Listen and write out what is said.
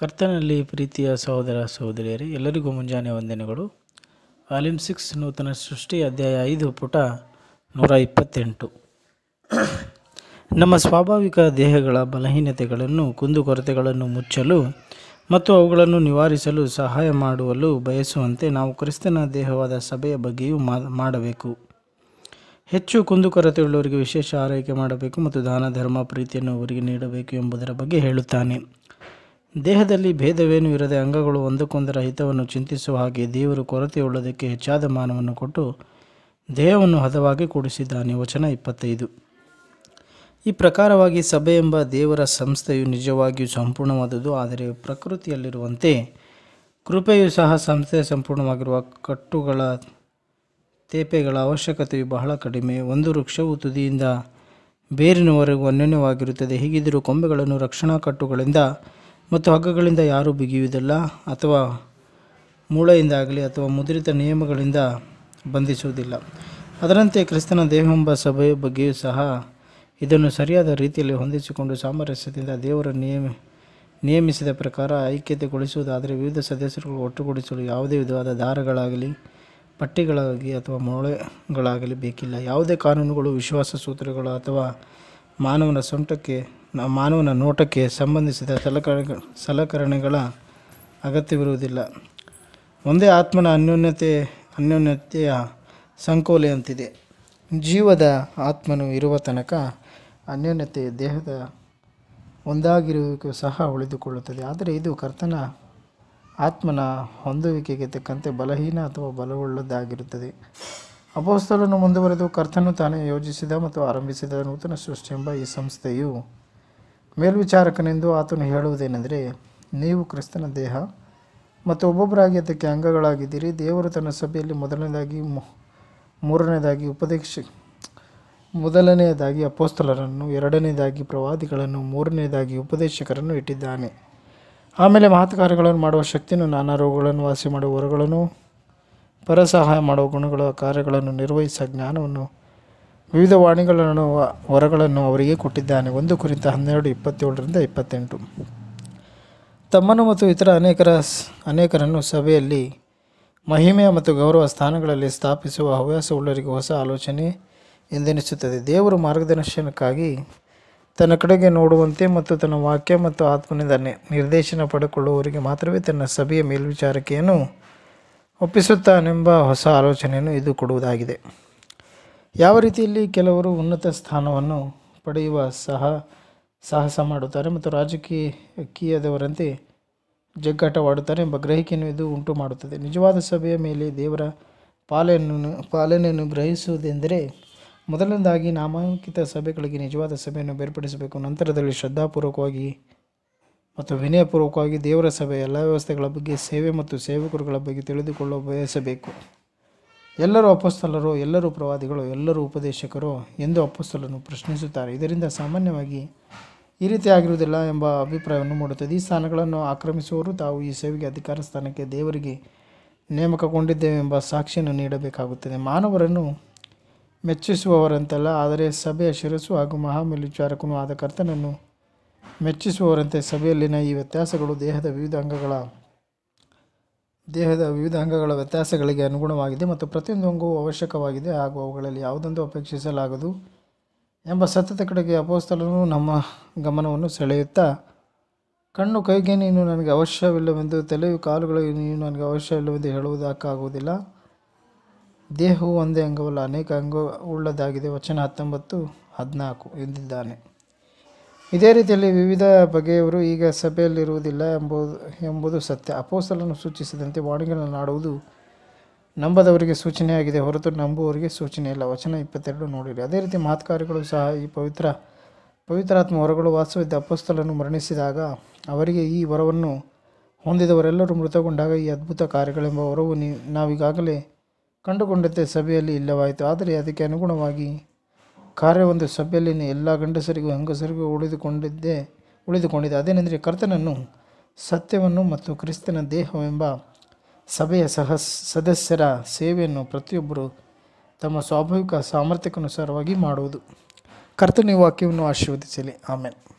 ಕರ್ತನಲ್ಲಿ ಪ್ರೀತಿಯ ಸಹೋದರ ಸಹೋದರಿಯರೇ ಎಲ್ಲರಿಗೂ ಮುಂಜಾನೆ ವಂದನೆಗಳು ವಾಲ್ಯೂಮ್ ಸಿಕ್ಸ್ ನೂತನ ಸೃಷ್ಟಿ ಅಧ್ಯಾಯ ಐದು ಪುಟ ನೂರ ಇಪ್ಪತ್ತೆಂಟು ನಮ್ಮ ಸ್ವಾಭಾವಿಕ ದೇಹಗಳ ಬಲಹೀನತೆಗಳನ್ನು ಕುಂದುಕೊರತೆಗಳನ್ನು ಮುಚ್ಚಲು ಮತ್ತು ಅವುಗಳನ್ನು ನಿವಾರಿಸಲು ಸಹಾಯ ಮಾಡುವಲು ಬಯಸುವಂತೆ ನಾವು ಕ್ರಿಸ್ತನ ದೇಹವಾದ ಸಭೆಯ ಬಗ್ಗೆಯೂ ಮಾಡಬೇಕು ಹೆಚ್ಚು ಕುಂದುಕೊರತೆಯುಳ್ಳವರಿಗೆ ವಿಶೇಷ ಆರೈಕೆ ಮಾಡಬೇಕು ಮತ್ತು ದಾನ ಧರ್ಮ ಪ್ರೀತಿಯನ್ನು ಅವರಿಗೆ ನೀಡಬೇಕು ಎಂಬುದರ ಬಗ್ಗೆ ಹೇಳುತ್ತಾನೆ ದೇಹದಲ್ಲಿ ಭೇದವೇನೂ ಇರದೆ ಅಂಗಗಳು ಒಂದಕ್ಕೊಂದರ ಹಿತವನ್ನು ಚಿಂತಿಸುವ ಹಾಗೆ ದೇವರು ಕೊರತೆಯುಳ್ಳದಕ್ಕೆ ಹೆಚ್ಚಾದ ಮಾನವನ್ನು ಕೊಟ್ಟು ದೇಹವನ್ನು ಹದವಾಗಿ ಕೂಡಿಸಿದ್ದಾನೆ ವಚನ ಇಪ್ಪತ್ತೈದು ಈ ಪ್ರಕಾರವಾಗಿ ಸಭೆ ಎಂಬ ದೇವರ ಸಂಸ್ಥೆಯು ನಿಜವಾಗಿಯೂ ಸಂಪೂರ್ಣವಾದುದು ಆದರೆ ಪ್ರಕೃತಿಯಲ್ಲಿರುವಂತೆ ಕೃಪೆಯು ಸಹ ಸಂಸ್ಥೆಯ ಸಂಪೂರ್ಣವಾಗಿರುವ ಕಟ್ಟುಗಳ ತೇಪೆಗಳ ಅವಶ್ಯಕತೆಯು ಬಹಳ ಕಡಿಮೆ ಒಂದು ವೃಕ್ಷವು ತುದಿಯಿಂದ ಬೇರಿನವರೆಗೂ ಅನ್ಯೋನ್ಯವಾಗಿರುತ್ತದೆ ಹೀಗಿದ್ದರೂ ಕೊಂಬೆಗಳನ್ನು ರಕ್ಷಣಾ ಕಟ್ಟುಗಳಿಂದ ಮತ್ತು ಹಗ್ಗಗಳಿಂದ ಯಾರೂ ಬಿಗಿಯುವುದಿಲ್ಲ ಅಥವಾ ಮೂಳೆಯಿಂದಾಗಲಿ ಅಥವಾ ಮುದ್ರಿತ ನಿಯಮಗಳಿಂದ ಬಂಧಿಸುವುದಿಲ್ಲ ಅದರಂತೆ ಕ್ರಿಸ್ತನ ದೇಹವೆಂಬ ಸಭೆಯ ಬಗ್ಗೆಯೂ ಸಹ ಇದನ್ನು ಸರಿಯಾದ ರೀತಿಯಲ್ಲಿ ಹೊಂದಿಸಿಕೊಂಡು ಸಾಮರಸ್ಯದಿಂದ ದೇವರ ನಿಯಮ ನಿಯಮಿಸಿದ ಪ್ರಕಾರ ಐಕ್ಯತೆಗೊಳಿಸುವುದಾದರೆ ವಿವಿಧ ಸದಸ್ಯರುಗಳು ಒಟ್ಟುಗೂಡಿಸಲು ಯಾವುದೇ ವಿಧವಾದ ದಾರಗಳಾಗಲಿ ಪಟ್ಟಿಗಳಾಗಿ ಅಥವಾ ಮೊಳೆಗಳಾಗಲಿ ಬೇಕಿಲ್ಲ ಯಾವುದೇ ಕಾನೂನುಗಳು ವಿಶ್ವಾಸ ಸೂತ್ರಗಳು ಅಥವಾ ಮಾನವನ ಸೊಂಟಕ್ಕೆ ಮಾನವನ ನೋಟಕ್ಕೆ ಸಂಬಂಧಿಸಿದ ಸಲಕರಣೆ ಸಲಕರಣೆಗಳ ಅಗತ್ಯವಿರುವುದಿಲ್ಲ ಒಂದೇ ಆತ್ಮನ ಅನ್ಯೋನ್ಯತೆ ಅನ್ಯೋನ್ಯತೆಯ ಸಂಕೋಲೆಯಂತಿದೆ ಜೀವದ ಆತ್ಮನು ಇರುವ ತನಕ ಅನ್ಯೋನ್ಯತೆ ದೇಹದ ಒಂದಾಗಿರುವಿಕೆ ಸಹ ಉಳಿದುಕೊಳ್ಳುತ್ತದೆ ಆದರೆ ಇದು ಕರ್ತನ ಆತ್ಮನ ಹೊಂದುವಿಕೆಗೆ ತಕ್ಕಂತೆ ಬಲಹೀನ ಅಥವಾ ಬಲವುಳ್ಳದ್ದಾಗಿರುತ್ತದೆ ಅಪೋಸ್ತಲನ್ನು ಮುಂದುವರೆದು ಕರ್ತನು ತಾನೇ ಯೋಜಿಸಿದ ಮತ್ತು ಆರಂಭಿಸಿದ ನೂತನ ಸೃಷ್ಟಿ ಎಂಬ ಈ ಸಂಸ್ಥೆಯು ಮೇಲ್ವಿಚಾರಕನೆಂದು ಆತನು ಹೇಳುವುದೇನೆಂದರೆ ನೀವು ಕ್ರಿಸ್ತನ ದೇಹ ಮತ್ತು ಒಬ್ಬೊಬ್ಬರಾಗಿ ಅದಕ್ಕೆ ಅಂಗಗಳಾಗಿದ್ದೀರಿ ದೇವರು ತನ್ನ ಸಭೆಯಲ್ಲಿ ಮೊದಲನೇದಾಗಿ ಮೂರನೇದಾಗಿ ಉಪದೇಶ ಮೊದಲನೆಯದಾಗಿ ಅಪೋಸ್ತಲರನ್ನು ಎರಡನೇದಾಗಿ ಪ್ರವಾದಿಗಳನ್ನು ಮೂರನೇದಾಗಿ ಉಪದೇಶಕರನ್ನು ಇಟ್ಟಿದ್ದಾನೆ ಆಮೇಲೆ ಮಹತ್ಕಾರ್ಯಗಳನ್ನು ಮಾಡುವ ಶಕ್ತಿಯನ್ನು ನಾನಾ ರೋಗಗಳನ್ನು ವಾಸಿ ಮಾಡುವ ಹೊರಗಳನ್ನು ಪರಸಹಾಯ ಮಾಡುವ ಗುಣಗಳ ಕಾರ್ಯಗಳನ್ನು ನಿರ್ವಹಿಸ ಜ್ಞಾನವನ್ನು ವಿವಿಧ ವಾಣಿಗಳನ್ನು ವರಗಳನ್ನು ಅವರಿಗೆ ಕೊಟ್ಟಿದ್ದಾನೆ ಒಂದು ಕುರಿತ ಹನ್ನೆರಡು ಇಪ್ಪತ್ತೇಳರಿಂದ ಇಪ್ಪತ್ತೆಂಟು ತಮ್ಮನ್ನು ಮತ್ತು ಇತರ ಅನೇಕರ ಅನೇಕರನ್ನು ಸಭೆಯಲ್ಲಿ ಮಹಿಮೆಯ ಮತ್ತು ಗೌರವ ಸ್ಥಾನಗಳಲ್ಲಿ ಸ್ಥಾಪಿಸುವ ಹವ್ಯಾಸವುಳ್ಳರಿಗೆ ಹೊಸ ಆಲೋಚನೆ ಎಂದೆನಿಸುತ್ತದೆ ದೇವರು ಮಾರ್ಗದರ್ಶನಕ್ಕಾಗಿ ತನ್ನ ಕಡೆಗೆ ನೋಡುವಂತೆ ಮತ್ತು ತನ್ನ ವಾಕ್ಯ ಮತ್ತು ಆತ್ಮನಿಂದ ನಿರ್ದೇಶನ ಪಡೆಕೊಳ್ಳುವವರಿಗೆ ಮಾತ್ರವೇ ತನ್ನ ಸಭೆಯ ಮೇಲ್ವಿಚಾರಕೆಯನ್ನು ಒಪ್ಪಿಸುತ್ತಾನೆಂಬ ಹೊಸ ಆಲೋಚನೆಯನ್ನು ಇದು ಕೊಡುವುದಾಗಿದೆ ಯಾವ ರೀತಿಯಲ್ಲಿ ಕೆಲವರು ಉನ್ನತ ಸ್ಥಾನವನ್ನು ಪಡೆಯುವ ಸಹ ಸಾಹಸ ಮಾಡುತ್ತಾರೆ ಮತ್ತು ರಾಜಕೀಯದವರಂತೆ ಜಗ್ಗಾಟವಾಡುತ್ತಾರೆ ಎಂಬ ಗ್ರಹಿಕೆಯನ್ನು ಇದು ಉಂಟು ಮಾಡುತ್ತದೆ ನಿಜವಾದ ಸಭೆಯ ಮೇಲೆ ದೇವರ ಪಾಲೆಯನ್ನು ಪಾಲನೆಯನ್ನು ಗ್ರಹಿಸುವುದೆಂದರೆ ಮೊದಲನೇದಾಗಿ ನಾಮಾಂಕಿತ ಸಭೆಗಳಿಗೆ ನಿಜವಾದ ಸಭೆಯನ್ನು ಬೇರ್ಪಡಿಸಬೇಕು ನಂತರದಲ್ಲಿ ಶ್ರದ್ಧಾಪೂರ್ವಕವಾಗಿ ಮತ್ತು ವಿನಯಪೂರ್ವಕವಾಗಿ ದೇವರ ಸಭೆ ಎಲ್ಲ ವ್ಯವಸ್ಥೆಗಳ ಬಗ್ಗೆ ಸೇವೆ ಮತ್ತು ಸೇವಕರುಗಳ ಬಗ್ಗೆ ತಿಳಿದುಕೊಳ್ಳ ಬಯಸಬೇಕು ಎಲ್ಲರೂ ಅಪಸ್ತಲರು ಎಲ್ಲರೂ ಪ್ರವಾದಿಗಳು ಎಲ್ಲರೂ ಉಪದೇಶಕರು ಎಂದು ಅಪಸ್ತಲನ್ನು ಪ್ರಶ್ನಿಸುತ್ತಾರೆ ಇದರಿಂದ ಸಾಮಾನ್ಯವಾಗಿ ಈ ರೀತಿ ಆಗಿರುವುದಿಲ್ಲ ಎಂಬ ಅಭಿಪ್ರಾಯವನ್ನು ಮೂಡುತ್ತದೆ ಈ ಸ್ಥಾನಗಳನ್ನು ಆಕ್ರಮಿಸುವವರು ತಾವು ಈ ಸೇವೆಗೆ ಅಧಿಕಾರ ಸ್ಥಾನಕ್ಕೆ ದೇವರಿಗೆ ನೇಮಕಗೊಂಡಿದ್ದೇವೆ ಎಂಬ ಸಾಕ್ಷಿಯನ್ನು ನೀಡಬೇಕಾಗುತ್ತದೆ ಮಾನವರನ್ನು ಮೆಚ್ಚಿಸುವವರಂತಲ್ಲ ಆದರೆ ಸಭೆಯ ಶಿರಸ್ಸು ಹಾಗೂ ಮಹಾಮೇಲ್ವಿಚಾರಕನೂ ಆದ ಕರ್ತನನ್ನು ಮೆಚ್ಚಿಸುವವರಂತೆ ಸಭೆಯಲ್ಲಿನ ಈ ವ್ಯತ್ಯಾಸಗಳು ದೇಹದ ವಿವಿಧ ಅಂಗಗಳ ದೇಹದ ವಿವಿಧ ಅಂಗಗಳ ವ್ಯತ್ಯಾಸಗಳಿಗೆ ಅನುಗುಣವಾಗಿದೆ ಮತ್ತು ಪ್ರತಿಯೊಂದು ಅಂಗವೂ ಅವಶ್ಯಕವಾಗಿದೆ ಹಾಗೂ ಅವುಗಳಲ್ಲಿ ಯಾವುದೊಂದು ಅಪೇಕ್ಷಿಸಲಾಗದು ಎಂಬ ಸತತ ಕಡೆಗೆ ಅಪೋಸ್ತಲನು ನಮ್ಮ ಗಮನವನ್ನು ಸೆಳೆಯುತ್ತಾ ಕಣ್ಣು ಕೈಗೆ ನೀನು ನನಗೆ ಅವಶ್ಯವಿಲ್ಲವೆಂದು ತಲೆಯು ಕಾಲುಗಳು ನೀನು ನನಗೆ ಅವಶ್ಯವಿಲ್ಲವೆಂದು ಹೇಳುವುದಕ್ಕಾಗುವುದಿಲ್ಲ ದೇಹವು ಒಂದೇ ಅಂಗವಲ್ಲ ಅನೇಕ ಅಂಗ ಉಳ್ಳದಾಗಿದೆ ವಚನ ಹತ್ತೊಂಬತ್ತು ಹದಿನಾಲ್ಕು ಎಂದಿದ್ದಾನೆ ಇದೇ ರೀತಿಯಲ್ಲಿ ವಿವಿಧ ಬಗೆಯವರು ಈಗ ಸಭೆಯಲ್ಲಿರುವುದಿಲ್ಲ ಎಂಬುದು ಎಂಬುದು ಸತ್ಯ ಅಪೋಸಲನ್ನು ಸೂಚಿಸಿದಂತೆ ವಾಣಿಗಳನ್ನು ಆಡುವುದು ನಂಬದವರಿಗೆ ಸೂಚನೆಯಾಗಿದೆ ಹೊರತು ನಂಬುವವರಿಗೆ ಸೂಚನೆ ಇಲ್ಲ ವಚನ ಇಪ್ಪತ್ತೆರಡು ನೋಡಿರಿ ಅದೇ ರೀತಿ ಮಾತುಕಾರಿಗಳು ಸಹ ಈ ಪವಿತ್ರ ಪವಿತ್ರಾತ್ಮ ಹೊರಗಳು ವಾಸವಿದ್ದ ಅಪೋಸ್ತಲನ್ನು ಮರಣಿಸಿದಾಗ ಅವರಿಗೆ ಈ ವರವನ್ನು ಹೊಂದಿದವರೆಲ್ಲರೂ ಮೃತಗೊಂಡಾಗ ಈ ಅದ್ಭುತ ಕಾರ್ಯಗಳೆಂಬ ಹೊರವು ನಾವೀಗಾಗಲೇ ಕಂಡುಕೊಂಡಂತೆ ಸಭೆಯಲ್ಲಿ ಇಲ್ಲವಾಯಿತು ಆದರೆ ಅದಕ್ಕೆ ಅನುಗುಣವಾಗಿ ಕಾರ್ಯವೊಂದು ಸಭೆಯಲ್ಲಿ ಎಲ್ಲ ಗಂಡಸರಿಗೂ ಹೆಂಗಸರಿಗೂ ಉಳಿದುಕೊಂಡಿದ್ದೆ ಉಳಿದುಕೊಂಡಿದೆ ಅದೇನೆಂದರೆ ಕರ್ತನನ್ನು ಸತ್ಯವನ್ನು ಮತ್ತು ಕ್ರಿಸ್ತನ ದೇಹವೆಂಬ ಸಭೆಯ ಸಹ ಸದಸ್ಯರ ಸೇವೆಯನ್ನು ಪ್ರತಿಯೊಬ್ಬರು ತಮ್ಮ ಸ್ವಾಭಾವಿಕ ಸಾಮರ್ಥ್ಯಕ್ಕನುಸಾರವಾಗಿ ಮಾಡುವುದು ಕರ್ತನ ವಾಕ್ಯವನ್ನು ಆಶೀರ್ವದಿಸಲಿ ಆಮೇಲೆ